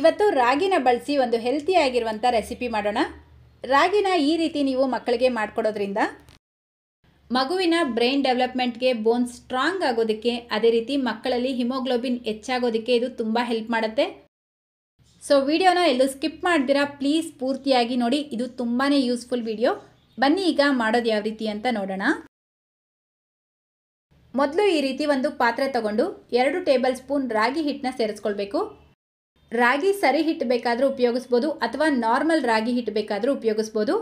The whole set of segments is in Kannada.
ಇವತ್ತು ರಾಗಿನ ಬಳಸಿ ಒಂದು ಹೆಲ್ತಿ ಆಗಿರುವಂಥ ರೆಸಿಪಿ ಮಾಡೋಣ ರಾಗಿನ ಈ ರೀತಿ ನೀವು ಮಕ್ಕಳಿಗೆ ಮಾಡಿಕೊಡೋದ್ರಿಂದ ಮಗುವಿನ ಬ್ರೈನ್ ಡೆವಲಪ್ಮೆಂಟ್ಗೆ ಬೋನ್ ಸ್ಟ್ರಾಂಗ್ ಆಗೋದಕ್ಕೆ ಅದೇ ರೀತಿ ಮಕ್ಕಳಲ್ಲಿ ಹಿಮೋಗ್ಲೋಬಿನ್ ಹೆಚ್ಚಾಗೋದಕ್ಕೆ ಇದು ತುಂಬ ಹೆಲ್ಪ್ ಮಾಡುತ್ತೆ ಸೊ ವಿಡಿಯೋನ ಎಲ್ಲೂ ಸ್ಕಿಪ್ ಮಾಡ್ದಿರಾ ಪ್ಲೀಸ್ ಪೂರ್ತಿಯಾಗಿ ನೋಡಿ ಇದು ತುಂಬಾ ಯೂಸ್ಫುಲ್ ವಿಡಿಯೋ ಬನ್ನಿ ಈಗ ಮಾಡೋದು ಯಾವ ರೀತಿ ಅಂತ ನೋಡೋಣ ಮೊದಲು ಈ ರೀತಿ ಒಂದು ಪಾತ್ರೆ ತಗೊಂಡು ಎರಡು ಟೇಬಲ್ ಸ್ಪೂನ್ ರಾಗಿ ಹಿಟ್ಟನ್ನ ಸೇರಿಸ್ಕೊಳ್ಬೇಕು ರಾಗಿ ಸರಿ ಹಿಟ್ಟು ಬೇಕಾದರೂ ಉಪಯೋಗಿಸ್ಬೋದು ಅಥವಾ ನಾರ್ಮಲ್ ರಾಗಿ ಹಿಟ್ಟು ಬೇಕಾದರೂ ಉಪಯೋಗಿಸ್ಬೋದು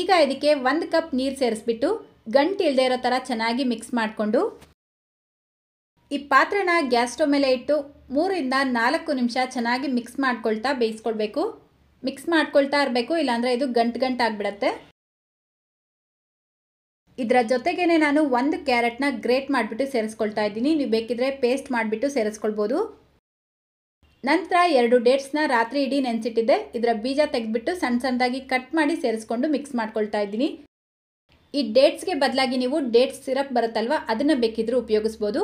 ಈಗ ಇದಕ್ಕೆ ಒಂದು ಕಪ್ ನೀರು ಸೇರಿಸ್ಬಿಟ್ಟು ಗಂಟು ಇಲ್ಲದೆ ಇರೋ ಥರ ಚೆನ್ನಾಗಿ ಮಿಕ್ಸ್ ಮಾಡಿಕೊಂಡು ಈ ಪಾತ್ರೆನ ಗ್ಯಾಸ್ ಸ್ಟೋವ್ ಮೇಲೆ ಇಟ್ಟು ಮೂರಿಂದ ನಾಲ್ಕು ನಿಮಿಷ ಚೆನ್ನಾಗಿ ಮಿಕ್ಸ್ ಮಾಡ್ಕೊಳ್ತಾ ಬೇಯಿಸ್ಕೊಳ್ಬೇಕು ಮಿಕ್ಸ್ ಮಾಡ್ಕೊಳ್ತಾ ಇರಬೇಕು ಇಲ್ಲಾಂದರೆ ಇದು ಗಂಟು ಗಂಟು ಇದರ ಜೊತೆಗೇನೆ ನಾನು ಒಂದು ಕ್ಯಾರೆಟ್ನ ಗ್ರೇಟ್ ಮಾಡಿಬಿಟ್ಟು ಸೇರಿಸ್ಕೊಳ್ತಾ ಇದ್ದೀನಿ ನೀವು ಬೇಕಿದ್ರೆ ಪೇಸ್ಟ್ ಮಾಡಿಬಿಟ್ಟು ಸೇರಿಸ್ಕೊಳ್ಬೋದು ನಂತರ ಎರಡು ಡೇಟ್ಸ್ನ ರಾತ್ರಿ ಇಡೀ ನೆನೆಸಿಟ್ಟಿದ್ದೆ ಇದರ ಬೀಜ ತೆಗೆದ್ಬಿಟ್ಟು ಸಣ್ಣ ಸಣ್ಣದಾಗಿ ಕಟ್ ಮಾಡಿ ಸೇರಿಸ್ಕೊಂಡು ಮಿಕ್ಸ್ ಮಾಡ್ಕೊಳ್ತಾ ಇದ್ದೀನಿ ಈ ಡೇಟ್ಸ್ಗೆ ಬದಲಾಗಿ ನೀವು ಡೇಟ್ಸ್ ಸಿರಪ್ ಬರುತ್ತಲ್ವ ಅದನ್ನು ಬೇಕಿದ್ರೂ ಉಪಯೋಗಿಸ್ಬೋದು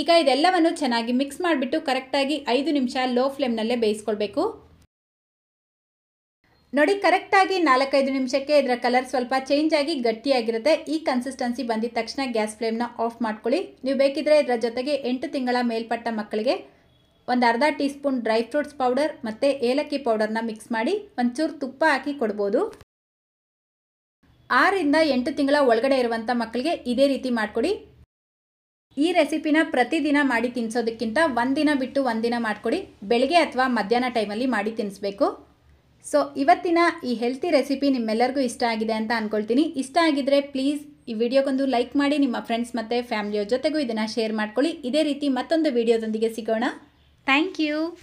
ಈಗ ಇದೆಲ್ಲವನ್ನು ಚೆನ್ನಾಗಿ ಮಿಕ್ಸ್ ಮಾಡಿಬಿಟ್ಟು ಕರೆಕ್ಟಾಗಿ ಐದು ನಿಮಿಷ ಲೋ ಫ್ಲೇಮ್ನಲ್ಲೇ ಬೇಯಿಸ್ಕೊಳ್ಬೇಕು ನೋಡಿ ಕರೆಕ್ಟಾಗಿ ನಾಲ್ಕೈದು ನಿಮಿಷಕ್ಕೆ ಇದರ ಕಲರ್ ಸ್ವಲ್ಪ ಚೇಂಜ್ ಆಗಿ ಗಟ್ಟಿಯಾಗಿರುತ್ತೆ ಈ ಕನ್ಸಿಸ್ಟೆನ್ಸಿ ಬಂದಿದ ತಕ್ಷಣ ಗ್ಯಾಸ್ ಫ್ಲೇಮ್ನ ಆಫ್ ಮಾಡ್ಕೊಳ್ಳಿ ನೀವು ಬೇಕಿದ್ರೆ ಇದರ ಜೊತೆಗೆ ಎಂಟು ತಿಂಗಳ ಮೇಲ್ಪಟ್ಟ ಮಕ್ಕಳಿಗೆ ಒಂದು ಅರ್ಧ tea spoon dry fruits powder ಮತ್ತು ಏಲಕ್ಕಿ ಪೌಡರ್ನ ಮಿಕ್ಸ್ ಮಾಡಿ ಒಂಚೂರು ತುಪ್ಪ ಹಾಕಿ ಕೊಡ್ಬೋದು ಆರಿಂದ ಎಂಟು ತಿಂಗಳ ಒಳಗಡೆ ಇರುವಂಥ ಮಕ್ಕಳಿಗೆ ಇದೇ ರೀತಿ ಮಾಡಿಕೊಡಿ ಈ ರೆಸಿಪಿನ ಪ್ರತಿದಿನ ಮಾಡಿ ತಿನ್ನಿಸೋದಕ್ಕಿಂತ ಒಂದಿನ ಬಿಟ್ಟು ಒಂದಿನ ಮಾಡಿಕೊಡಿ ಬೆಳಗ್ಗೆ ಅಥವಾ ಮಧ್ಯಾಹ್ನ ಟೈಮಲ್ಲಿ ಮಾಡಿ ತಿನ್ನಿಸ್ಬೇಕು ಸೊ ಇವತ್ತಿನ ಈ ಹೆಲ್ತಿ ರೆಸಿಪಿ ನಿಮ್ಮೆಲ್ಲರಿಗೂ ಇಷ್ಟ ಆಗಿದೆ ಅಂತ ಅಂದ್ಕೊಳ್ತೀನಿ ಇಷ್ಟ ಆಗಿದ್ರೆ ಪ್ಲೀಸ್ ಈ ವಿಡಿಯೋಗೊಂದು ಲೈಕ್ ಮಾಡಿ ನಿಮ್ಮ ಫ್ರೆಂಡ್ಸ್ ಮತ್ತು ಫ್ಯಾಮಿಲಿಯವ್ರ ಜೊತೆಗೂ ಇದನ್ನು ಶೇರ್ ಮಾಡ್ಕೊಳ್ಳಿ ಇದೇ ರೀತಿ ಮತ್ತೊಂದು ವಿಡಿಯೋದೊಂದಿಗೆ ಸಿಗೋಣ Thank you.